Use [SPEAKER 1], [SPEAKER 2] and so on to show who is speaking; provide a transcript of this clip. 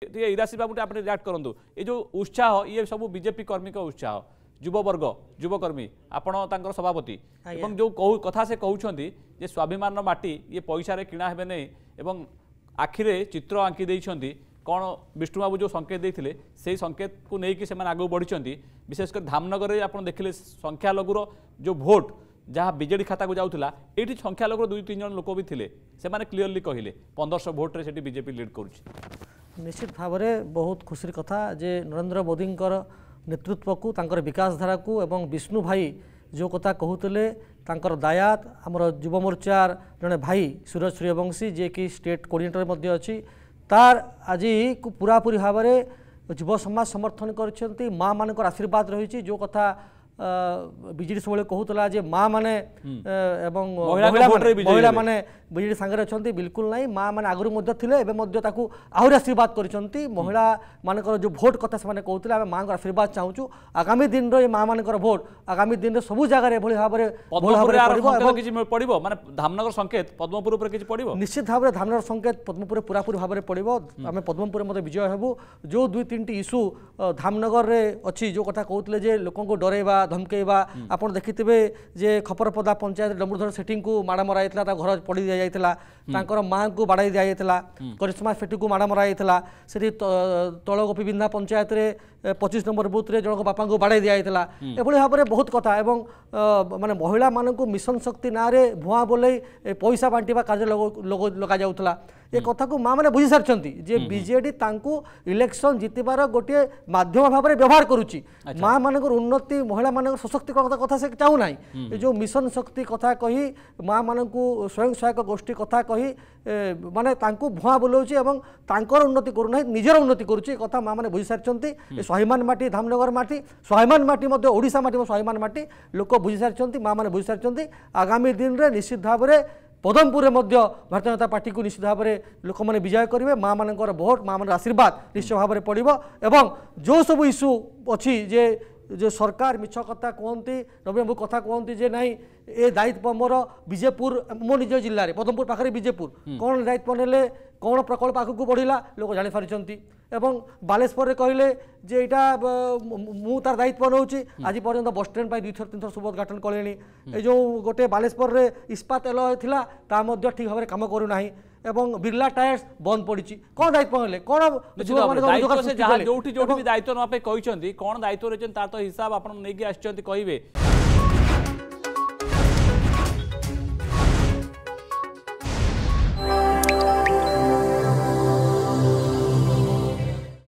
[SPEAKER 1] ଟିକେ ଇରାଶି ବାବୁ ଟିକେ ଆପଣ ରିଆକ୍ଟ କରନ୍ତୁ ଏ ଯେଉଁ ଉତ୍ସାହ ଇଏ ସବୁ ବିଜେପି କର୍ମୀଙ୍କ ଉତ୍ସାହ ଯୁବବର୍ଗ ଯୁବକର୍ମୀ ଆପଣ ତାଙ୍କର ସଭାପତି ଏବଂ ଯେଉଁ କଥା ସେ କହୁଛନ୍ତି ଯେ ସ୍ୱାଭିମାନର ମାଟି ଇଏ ପଇସାରେ କିଣା ହେବେ ନାହିଁ ଏବଂ ଆଖିରେ ଚିତ୍ର ଆଙ୍କି ଦେଇଛନ୍ତି କ'ଣ ବିଷ୍ଣୁବାବୁ ଯେଉଁ ସଙ୍କେତ ଦେଇଥିଲେ ସେଇ ସଙ୍କେତକୁ ନେଇକି ସେମାନେ ଆଗକୁ ବଢ଼ିଛନ୍ତି ବିଶେଷ କରି ଧାମନଗରରେ ଆପଣ ଦେଖିଲେ ସଂଖ୍ୟାଲଘୁର ଯେଉଁ ଭୋଟ୍ ଯାହା ବିଜେଡ଼ି ଖାତାକୁ ଯାଉଥିଲା ଏଇଠି ସଂଖ୍ୟାଲଘୁର ଦୁଇ ତିନି ଜଣ ଲୋକ ବି ଥିଲେ ସେମାନେ କ୍ଲିଅରଲି କହିଲେ ପନ୍ଦରଶହ ଭୋଟ୍ରେ ସେଠି ବିଜେପି ଲିଡ୍ କରୁଛି
[SPEAKER 2] ନିଶ୍ଚିତ ଭାବରେ ବହୁତ ଖୁସିର କଥା ଯେ ନରେନ୍ଦ୍ର ମୋଦିଙ୍କର ନେତୃତ୍ୱକୁ ତାଙ୍କର ବିକାଶଧାରାକୁ ଏବଂ ବିଷ୍ଣୁ ଭାଇ ଯେଉଁ କଥା କହୁଥିଲେ ତାଙ୍କର ଦାୟାତ ଆମର ଯୁବମୋର୍ଚାର ଜଣେ ଭାଇ ସୁରଜ ସୂର୍ଯ୍ୟବଂଶୀ ଯିଏକି ଷ୍ଟେଟ୍ କୋଡ଼ିନେଟର ମଧ୍ୟ ଅଛି ତାର ଆଜିକୁ ପୁରାପୁରି ଭାବରେ ଯୁବ ସମାଜ ସମର୍ଥନ କରିଛନ୍ତି ମାଆମାନଙ୍କର ଆଶୀର୍ବାଦ ରହିଛି ଯେଉଁ କଥା ବିଜେଡି ସବୁବେଳେ କହୁଥିଲା ଯେ ମା' ମାନେ ଏବଂ ମହିଳା ମାନେ ବିଜେଡି ସାଙ୍ଗରେ ଅଛନ୍ତି ବିଲକୁଲ ନାହିଁ ମା' ମାନେ ଆଗରୁ ମଧ୍ୟ ଥିଲେ ଏବେ ମଧ୍ୟ ତାକୁ ଆହୁରି ଆଶୀର୍ବାଦ କରିଛନ୍ତି ମହିଳାମାନଙ୍କର ଯେଉଁ ଭୋଟ୍ କଥା ସେମାନେ କହୁଥିଲେ ଆମେ ମାଆଙ୍କର ଆଶୀର୍ବାଦ ଚାହୁଁଛୁ ଆଗାମୀ ଦିନର ଏ ମାଆମାନଙ୍କର ଭୋଟ୍ ଆଗାମୀ ଦିନରେ ସବୁ ଜାଗାରେ ଏଭଳି ଭାବରେ
[SPEAKER 1] କିଛି ପଡ଼ିବ ମାନେ ଧାମନଗର ସଂକେତ ପଦ୍ମପୁର ଉପରେ କିଛି ପଡ଼ିବ
[SPEAKER 2] ନିଶ୍ଚିତ ଭାବରେ ଧାମନଗର ସଂକେତ ପଦ୍ମପୁର ପୁରାପୁରି ଭାବରେ ପଡ଼ିବ ଆମେ ପଦ୍ମପୁର ମଧ୍ୟ ବିଜୟ ହେବୁ ଯେଉଁ ଦୁଇ ତିନିଟି ଇସ୍ୟୁ ଧାମନଗରରେ ଅଛି ଯେଉଁ କଥା କହୁଥିଲେ ଯେ ଲୋକଙ୍କୁ ଡରେଇବା ଧମକେଇବା ଆପଣ ଦେଖିଥିବେ ଯେ ଖପରପଦା ପଞ୍ଚାୟତ ଡମ୍ବୁରଧର ସେଠୀଙ୍କୁ ମାଡ଼ ମରାଯାଇଥିଲା ତା ଘର ପଡ଼ି ଦିଆଯାଇଥିଲା ତାଙ୍କର ମାଆଙ୍କୁ ବାଡ଼ାଇ ଦିଆଯାଇଥିଲା କରିସ୍ମା ସେଠୀଙ୍କୁ ମାଡ଼ ମରାଯାଇଥିଲା ସେଠି ତଳ ଗୋପୀବିନ୍ଧା ପଞ୍ଚାୟତରେ ପଚିଶ ନମ୍ବର ବୁଥରେ ଜଣଙ୍କ ବାପାଙ୍କୁ ବାଡ଼ାଇ ଦିଆଯାଇଥିଲା ଏଭଳି ଭାବରେ ବହୁତ କଥା ଏବଂ ମାନେ ମହିଳାମାନଙ୍କୁ ମିଶନ ଶକ୍ତି ନାଁରେ ଭୁଆଁ ବୋଲେଇ ପଇସା ବାଣ୍ଟିବା କାର୍ଯ୍ୟ ଲଗାଯାଉଥିଲା ଏ କଥାକୁ ମାଆମାନେ ବୁଝିସାରିଛନ୍ତି ଯେ ବିଜେଡି ତାଙ୍କୁ ଇଲେକ୍ସନ୍ ଜିତିବାର ଗୋଟିଏ ମାଧ୍ୟମ ଭାବରେ ବ୍ୟବହାର କରୁଛି ମାଆମାନଙ୍କର ଉନ୍ନତି ମହିଳାମାନଙ୍କର ସଶକ୍ତିକରଣ କଥା ସେ ଚାହୁଁନାହିଁ ଏ ଯେଉଁ ମିଶନ ଶକ୍ତି କଥା କହି ମାଆମାନଙ୍କୁ ସ୍ୱୟଂ ସହାୟକ ଗୋଷ୍ଠୀ କଥା କହି ମାନେ ତାଙ୍କୁ ଭୁଆଁ ବୁଲାଉଛି ଏବଂ ତାଙ୍କର ଉନ୍ନତି କରୁନାହିଁ ନିଜର ଉନ୍ନତି କରୁଛି ଏ କଥା ମାଆମାନେ ବୁଝିସାରିଛନ୍ତି ଏ ସ୍ୱାହିମାନ ମାଟି ଧାମନଗର ମାଟି ସ୍ୱାହିମାନ ମାଟି ମଧ୍ୟ ଓଡ଼ିଶା ମାଟି ଏବଂ ସ୍ୱାହିମାନ ମାଟି ଲୋକ ବୁଝିସାରିଛନ୍ତି ମାଆମାନେ ବୁଝିସାରିଛନ୍ତି ଆଗାମୀ ଦିନରେ ନିଶ୍ଚିତ ଭାବରେ ପଦମପୁରରେ ମଧ୍ୟ ଭାରତୀୟ ଜନତା ପାର୍ଟିକୁ ନିଶ୍ଚିତ ଭାବରେ ଲୋକମାନେ ବିଜୟ କରିବେ ମାଆମାନଙ୍କର ଭୋଟ୍ ମାଆମାନଙ୍କର ଆଶୀର୍ବାଦ ନିଶ୍ଚୟ ଭାବରେ ପଡ଼ିବ ଏବଂ ଯେଉଁ ସବୁ ଇସ୍ୟୁ ଅଛି ଯେ যে সরকার মিছ কথা কুহতি রবিবাবু কথা কুহতি যে নাই এ দায়িত্ব মোর বিজেপুর মো নিজ জেলার পদমপুর পাখে বিজেপুর কোণ দায়িত্ব নেলে কোণ প্রকল্প আগুক বড়া লোক জাঁপারি এবং বালেশ্বরের কহিলেন যে এইটা মু তার দায়িত্ব নেছি আজ পর্যন্ত বস ট্রেন পাই দুইথর তিনথর শুভ উদ্ঘাটন কলে এই যে গোটে বালেশ্বরের ইস্পাত এলয় লা তা ঠিক ভাবে কাম করু না এবং বিড়লা টায়ার্স বন্ধ পড়িছি কোন দায়িত্ব হলে কোন যোউটি
[SPEAKER 1] যোউটি দায়িত্ব নেওয়া কোণ দায়িত্ব রয়েছেন তার তো হিসাব আপনার নিয়ে আসছেন কহবে